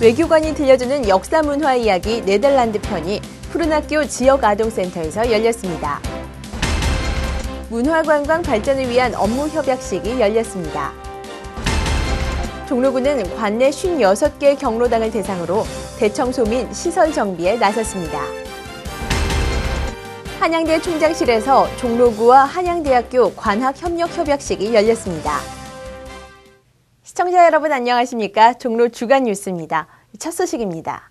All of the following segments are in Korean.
외교관이 들려주는 역사 문화 이야기 네덜란드 편이 푸른학교 지역 아동센터에서 열렸습니다. 문화관광 발전을 위한 업무 협약식이 열렸습니다. 종로구는 관내 56개 경로당을 대상으로 대청소 및 시설 정비에 나섰습니다. 한양대 총장실에서 종로구와 한양대학교 관학협력협약식이 열렸습니다. 시청자 여러분 안녕하십니까? 종로 주간 뉴스입니다. 첫 소식입니다.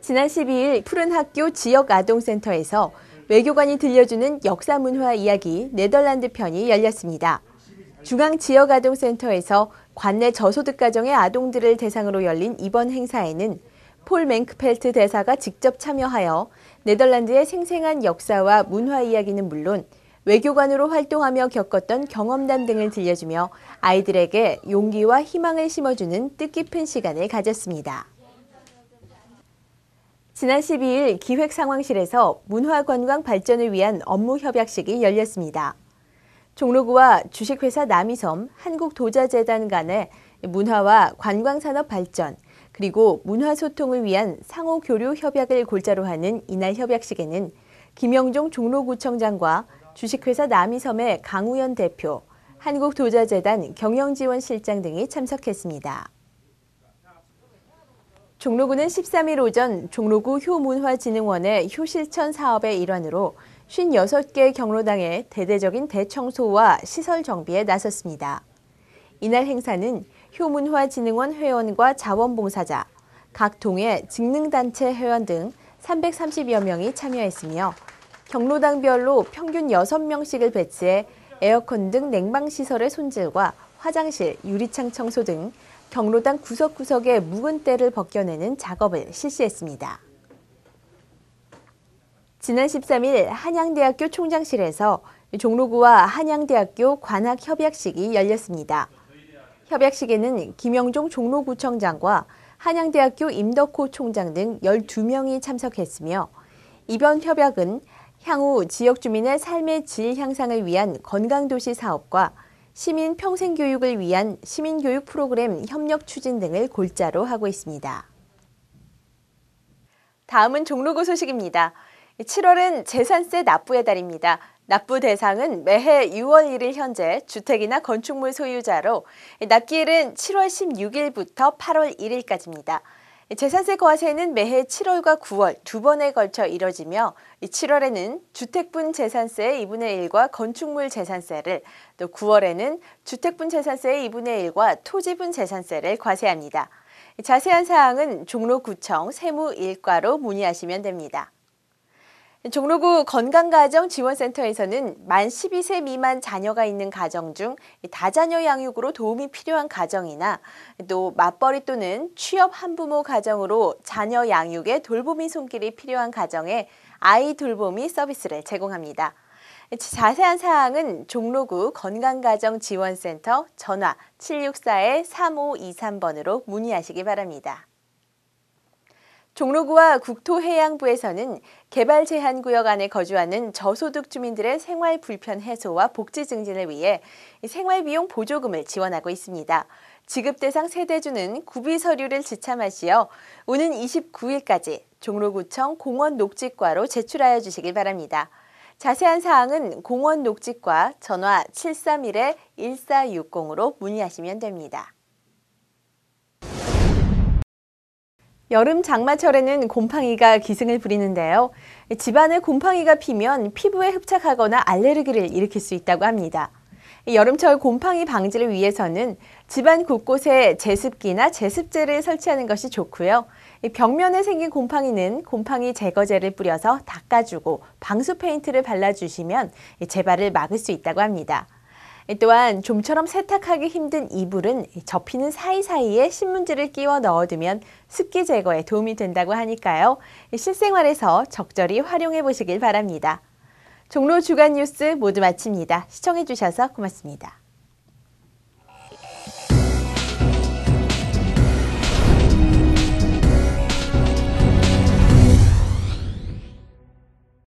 지난 12일 푸른 학교 지역 아동센터에서 외교관이 들려주는 역사 문화 이야기 네덜란드 편이 열렸습니다. 중앙 지역 아동센터에서 관내 저소득 가정의 아동들을 대상으로 열린 이번 행사에는 폴맹크펠트 대사가 직접 참여하여 네덜란드의 생생한 역사와 문화 이야기는 물론 외교관으로 활동하며 겪었던 경험담 등을 들려주며 아이들에게 용기와 희망을 심어주는 뜻깊은 시간을 가졌습니다. 지난 12일 기획상황실에서 문화관광 발전을 위한 업무 협약식이 열렸습니다. 종로구와 주식회사 남이섬, 한국도자재단 간의 문화와 관광산업 발전, 그리고 문화소통을 위한 상호교류 협약을 골자로 하는 이날 협약식에는 김영종 종로구청장과 주식회사 남이섬의 강우연 대표, 한국도자재단 경영지원실장 등이 참석했습니다. 종로구는 13일 오전 종로구 효문화진흥원의 효실천 사업의 일환으로 56개 경로당의 대대적인 대청소와 시설 정비에 나섰습니다. 이날 행사는 효문화진흥원 회원과 자원봉사자, 각 동의 직능단체 회원 등 330여 명이 참여했으며 경로당별로 평균 6명씩을 배치해 에어컨 등 냉방 시설의 손질과 화장실, 유리창 청소 등 경로당 구석구석의 묵은 때를 벗겨내는 작업을 실시했습니다. 지난 13일 한양대학교 총장실에서 종로구와 한양대학교 관악협약식이 열렸습니다. 협약식에는 김영종 종로구청장과 한양대학교 임덕호 총장 등 12명이 참석했으며 이번 협약은 향후 지역 주민의 삶의 질 향상을 위한 건강도시 사업과 시민 평생교육을 위한 시민교육 프로그램 협력 추진 등을 골자로 하고 있습니다. 다음은 종로구 소식입니다. 7월은 재산세 납부의 달입니다. 납부 대상은 매해 6월 1일 현재 주택이나 건축물 소유자로 납기일은 7월 16일부터 8월 1일까지입니다. 재산세 과세는 매해 7월과 9월 두 번에 걸쳐 이뤄지며 7월에는 주택분 재산세의 2분의 1과 건축물 재산세를 또 9월에는 주택분 재산세의 2분의 1과 토지분 재산세를 과세합니다. 자세한 사항은 종로구청 세무일과로 문의하시면 됩니다. 종로구 건강가정지원센터에서는 만 12세 미만 자녀가 있는 가정 중 다자녀 양육으로 도움이 필요한 가정이나 또 맞벌이 또는 취업 한부모 가정으로 자녀 양육에 돌봄이 손길이 필요한 가정에 아이 돌봄이 서비스를 제공합니다. 자세한 사항은 종로구 건강가정지원센터 전화 764-3523번으로 문의하시기 바랍니다. 종로구와 국토해양부에서는 개발 제한 구역 안에 거주하는 저소득 주민들의 생활 불편 해소와 복지 증진을 위해 생활비용 보조금을 지원하고 있습니다. 지급 대상 세대주는 구비 서류를 지참하시어 오는 29일까지 종로구청 공원 녹지과로 제출하여 주시길 바랍니다. 자세한 사항은 공원 녹지과 전화 731-1460으로 문의하시면 됩니다. 여름 장마철에는 곰팡이가 기승을 부리는데요. 집안에 곰팡이가 피면 피부에 흡착하거나 알레르기를 일으킬 수 있다고 합니다. 여름철 곰팡이 방지를 위해서는 집안 곳곳에 제습기나 제습제를 설치하는 것이 좋고요. 벽면에 생긴 곰팡이는 곰팡이 제거제를 뿌려서 닦아주고 방수 페인트를 발라주시면 재발을 막을 수 있다고 합니다. 또한 좀처럼 세탁하기 힘든 이불은 접히는 사이사이에 신문지를 끼워 넣어두면 습기 제거에 도움이 된다고 하니까요. 실생활에서 적절히 활용해 보시길 바랍니다. 종로 주간 뉴스 모두 마칩니다. 시청해 주셔서 고맙습니다.